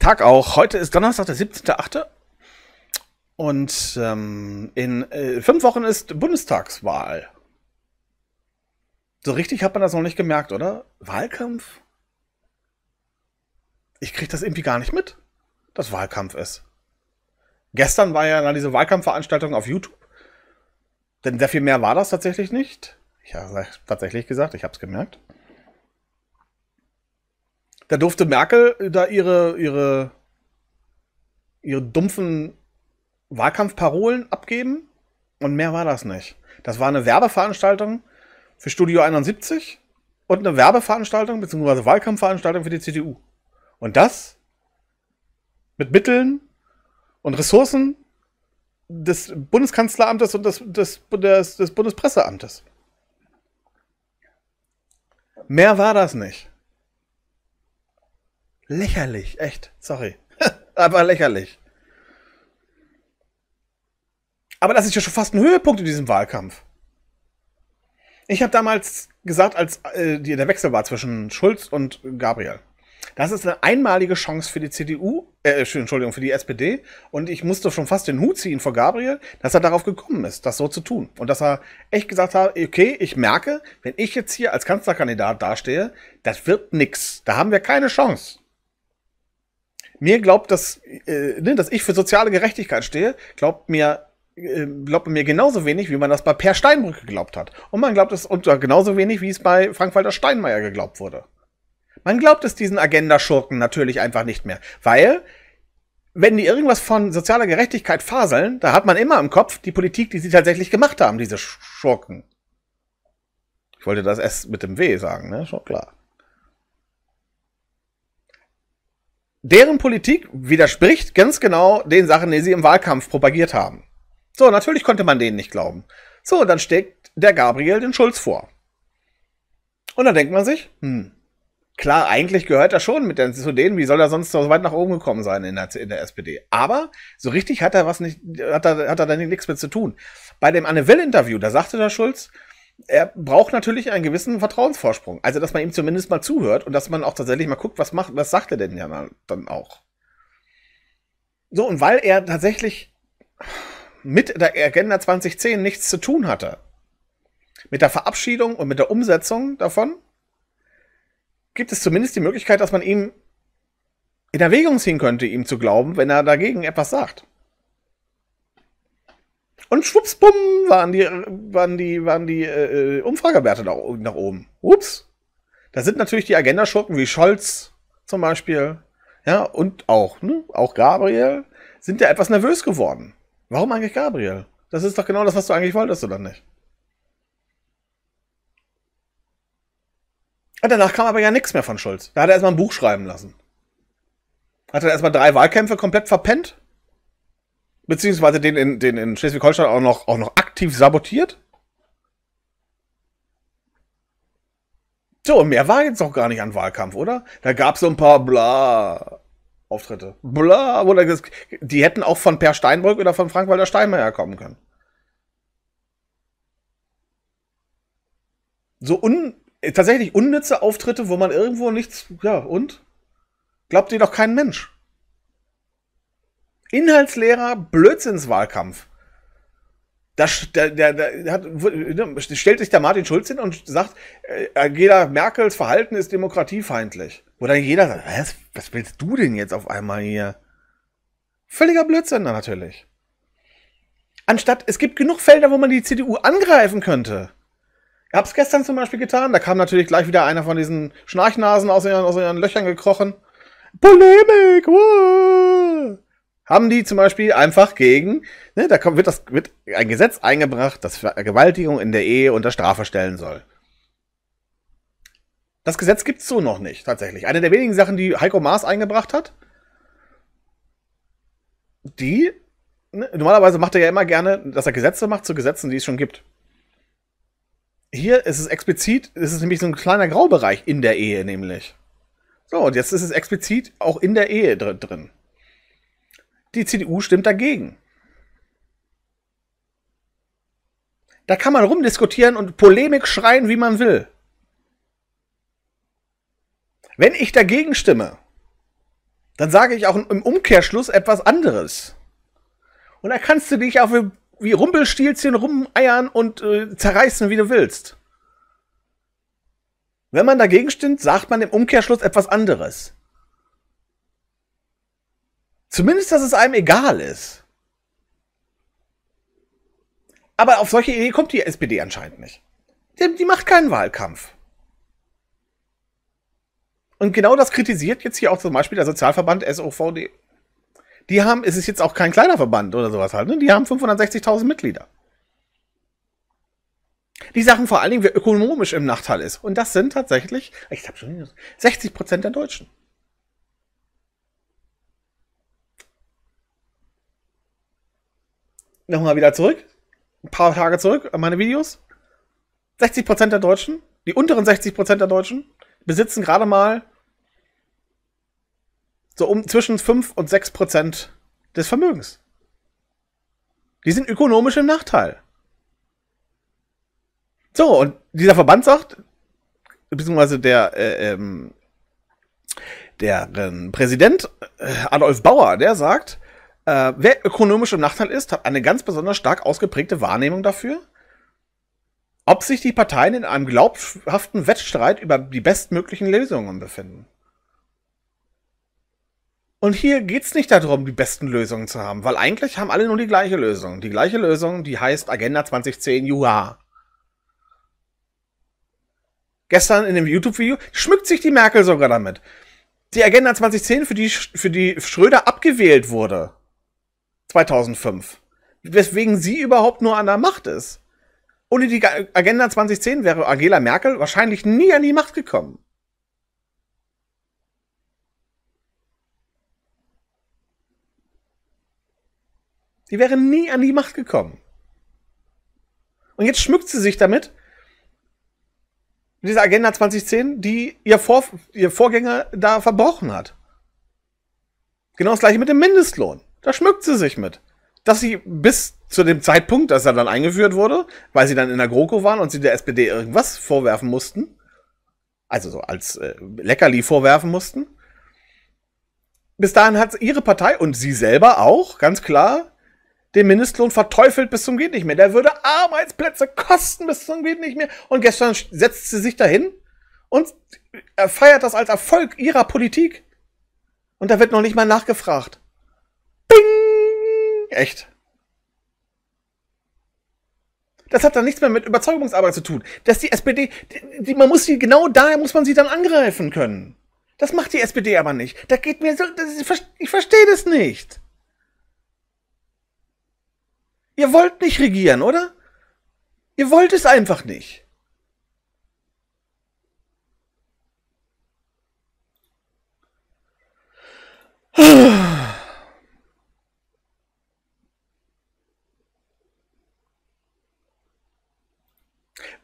Tag auch. Heute ist Donnerstag, der 17.8. Und ähm, in äh, fünf Wochen ist Bundestagswahl. So richtig hat man das noch nicht gemerkt, oder? Wahlkampf? ich kriege das irgendwie gar nicht mit, dass Wahlkampf ist. Gestern war ja dann diese Wahlkampfveranstaltung auf YouTube. Denn sehr viel mehr war das tatsächlich nicht. Ich habe tatsächlich gesagt, ich habe es gemerkt. Da durfte Merkel da ihre, ihre, ihre dumpfen Wahlkampfparolen abgeben. Und mehr war das nicht. Das war eine Werbeveranstaltung für Studio 71 und eine Werbeveranstaltung bzw. Wahlkampfveranstaltung für die CDU. Und das mit Mitteln und Ressourcen des Bundeskanzleramtes und des, des, des, des Bundespresseamtes. Mehr war das nicht. Lächerlich, echt, sorry. Aber lächerlich. Aber das ist ja schon fast ein Höhepunkt in diesem Wahlkampf. Ich habe damals gesagt, als äh, der Wechsel war zwischen Schulz und Gabriel, das ist eine einmalige Chance für die CDU, äh, Entschuldigung, für die SPD. Und ich musste schon fast den Hut ziehen vor Gabriel, dass er darauf gekommen ist, das so zu tun. Und dass er echt gesagt hat, okay, ich merke, wenn ich jetzt hier als Kanzlerkandidat dastehe, das wird nichts. Da haben wir keine Chance. Mir glaubt, dass, äh, ne, dass ich für soziale Gerechtigkeit stehe, glaubt mir äh, glaubt mir genauso wenig, wie man das bei Per Steinbrück geglaubt hat. Und man glaubt es unter genauso wenig, wie es bei Frank-Walter Steinmeier geglaubt wurde. Man glaubt es diesen Agenda-Schurken natürlich einfach nicht mehr, weil wenn die irgendwas von sozialer Gerechtigkeit faseln, da hat man immer im Kopf die Politik, die sie tatsächlich gemacht haben, diese Schurken. Ich wollte das S mit dem W sagen, ne? Schon klar. Deren Politik widerspricht ganz genau den Sachen, die sie im Wahlkampf propagiert haben. So, natürlich konnte man denen nicht glauben. So, dann steckt der Gabriel den Schulz vor. Und dann denkt man sich, hm, klar, eigentlich gehört er schon mit den, zu denen, wie soll er sonst so weit nach oben gekommen sein in der, in der SPD? Aber so richtig hat er was nicht, hat er, hat er da nichts mit zu tun. Bei dem Anne Will-Interview, da sagte der Schulz, er braucht natürlich einen gewissen Vertrauensvorsprung. Also, dass man ihm zumindest mal zuhört und dass man auch tatsächlich mal guckt, was macht, was sagt er denn ja dann auch. So, und weil er tatsächlich mit der Agenda 2010 nichts zu tun hatte, mit der Verabschiedung und mit der Umsetzung davon, gibt es zumindest die Möglichkeit, dass man ihm in Erwägung ziehen könnte, ihm zu glauben, wenn er dagegen etwas sagt. Und schwuppsbumm waren die, waren die, waren die äh, Umfragewerte nach, nach oben. Ups. Da sind natürlich die Agenda-Schurken wie Scholz zum Beispiel, ja, und auch, ne, auch Gabriel, sind ja etwas nervös geworden. Warum eigentlich Gabriel? Das ist doch genau das, was du eigentlich wolltest, oder nicht? Und danach kam aber ja nichts mehr von Schulz. Da hat er erstmal ein Buch schreiben lassen. Hat er erstmal drei Wahlkämpfe komplett verpennt? Beziehungsweise den in, den in Schleswig-Holstein auch noch, auch noch aktiv sabotiert? So, mehr war jetzt noch gar nicht an Wahlkampf, oder? Da gab es so ein paar Bla. Auftritte. Bla, oder das, die hätten auch von Per Steinbrück oder von Frank-Walter Steinmeier kommen können. So un äh, tatsächlich unnütze Auftritte, wo man irgendwo nichts. Ja, und? Glaubt ihr doch kein Mensch. Inhaltsleerer Blödsinnswahlkampf. Da, da, da, da hat, ne, stellt sich der Martin Schulz hin und sagt, äh, Angela Merkels Verhalten ist demokratiefeindlich. Oder jeder sagt, was, was willst du denn jetzt auf einmal hier? Völliger Blödsinn natürlich. Anstatt, es gibt genug Felder, wo man die CDU angreifen könnte. Hab's gestern zum Beispiel getan. Da kam natürlich gleich wieder einer von diesen Schnarchnasen aus ihren, aus ihren Löchern gekrochen. Polemik! Wow! Haben die zum Beispiel einfach gegen, ne, da kommt, wird, das, wird ein Gesetz eingebracht, das Vergewaltigung in der Ehe unter Strafe stellen soll. Das Gesetz gibt's so noch nicht, tatsächlich. Eine der wenigen Sachen, die Heiko Maas eingebracht hat, die, ne, normalerweise macht er ja immer gerne, dass er Gesetze macht zu Gesetzen, die es schon gibt. Hier ist es explizit, es ist nämlich so ein kleiner Graubereich in der Ehe nämlich. So, und jetzt ist es explizit auch in der Ehe drin. Die CDU stimmt dagegen. Da kann man rumdiskutieren und Polemik schreien, wie man will. Wenn ich dagegen stimme, dann sage ich auch im Umkehrschluss etwas anderes. Und da kannst du dich auf eine wie Rumpelstilzchen rumeiern und äh, zerreißen, wie du willst. Wenn man dagegen stimmt, sagt man im Umkehrschluss etwas anderes. Zumindest, dass es einem egal ist. Aber auf solche Idee kommt die SPD anscheinend nicht. Die, die macht keinen Wahlkampf. Und genau das kritisiert jetzt hier auch zum Beispiel der Sozialverband SOVD die haben, es ist jetzt auch kein kleiner Verband oder sowas halt, ne? die haben 560.000 Mitglieder. Die Sachen vor allen Dingen, wer ökonomisch im Nachteil ist. Und das sind tatsächlich, ich habe schon 60 Prozent der Deutschen. Nochmal wieder zurück, ein paar Tage zurück an meine Videos. 60 Prozent der Deutschen, die unteren 60 Prozent der Deutschen, besitzen gerade mal so um zwischen 5 und 6 Prozent des Vermögens. Die sind ökonomisch im Nachteil. So, und dieser Verband sagt, beziehungsweise der, äh, ähm, der äh, Präsident Adolf Bauer, der sagt, äh, wer ökonomisch im Nachteil ist, hat eine ganz besonders stark ausgeprägte Wahrnehmung dafür, ob sich die Parteien in einem glaubhaften Wettstreit über die bestmöglichen Lösungen befinden. Und hier geht's nicht darum, die besten Lösungen zu haben, weil eigentlich haben alle nur die gleiche Lösung. Die gleiche Lösung, die heißt Agenda 2010 Juha. Gestern in dem YouTube-Video schmückt sich die Merkel sogar damit. Die Agenda 2010, für die, für die Schröder abgewählt wurde. 2005. Weswegen sie überhaupt nur an der Macht ist. Ohne die Agenda 2010 wäre Angela Merkel wahrscheinlich nie an die Macht gekommen. Die wäre nie an die Macht gekommen. Und jetzt schmückt sie sich damit, mit dieser Agenda 2010, die ihr, Vor ihr Vorgänger da verbrochen hat. Genau das gleiche mit dem Mindestlohn. Da schmückt sie sich mit. Dass sie bis zu dem Zeitpunkt, dass er dann eingeführt wurde, weil sie dann in der GroKo waren und sie der SPD irgendwas vorwerfen mussten, also so als äh, Leckerli vorwerfen mussten, bis dahin hat ihre Partei und sie selber auch, ganz klar, den Mindestlohn verteufelt bis zum geht nicht mehr. Der würde Arbeitsplätze kosten bis zum geht nicht mehr. Und gestern setzt sie sich dahin und feiert das als Erfolg ihrer Politik. Und da wird noch nicht mal nachgefragt. Bing! Echt. Das hat dann nichts mehr mit Überzeugungsarbeit zu tun. Dass die SPD, die, die, man muss sie, genau da muss man sie dann angreifen können. Das macht die SPD aber nicht. Da geht mir so, das, ich verstehe das nicht. Ihr wollt nicht regieren, oder? Ihr wollt es einfach nicht.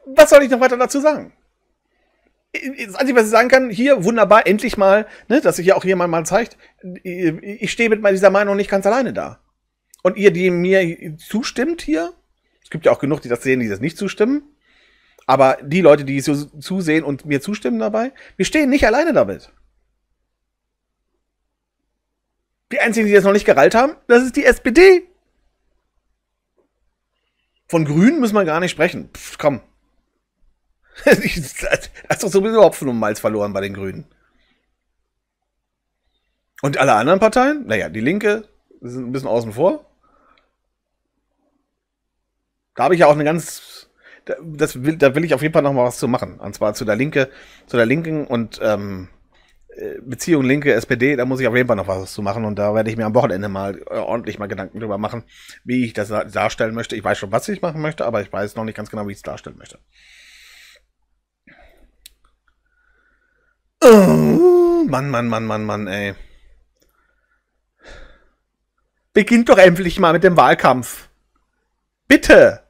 Was soll ich noch weiter dazu sagen? Das Einzige, was ich sagen kann, hier wunderbar, endlich mal, ne, dass sich ja auch jemand mal zeigt, ich stehe mit dieser Meinung nicht ganz alleine da und ihr die mir zustimmt hier, es gibt ja auch genug, die das sehen, die das nicht zustimmen, aber die Leute, die so zusehen und mir zustimmen dabei, wir stehen nicht alleine damit. Die einzigen, die das noch nicht gerallt haben, das ist die SPD. Von Grünen müssen wir gar nicht sprechen. Pff, komm. das ist doch sowieso Hopfen und Malz verloren bei den Grünen. Und alle anderen Parteien? Naja, die Linke sind ein bisschen außen vor. Da habe ich ja auch eine ganz, das will, da will ich auf jeden Fall noch mal was zu machen. Und zwar zu der Linke, zu der Linken und ähm, äh, Beziehung Linke, SPD, da muss ich auf jeden Fall noch was zu machen und da werde ich mir am Wochenende mal äh, ordentlich mal Gedanken drüber machen, wie ich das darstellen möchte. Ich weiß schon, was ich machen möchte, aber ich weiß noch nicht ganz genau, wie ich es darstellen möchte. Oh, Mann, Mann, Mann, Mann, Mann, ey. Beginnt doch endlich mal mit dem Wahlkampf. Bitte!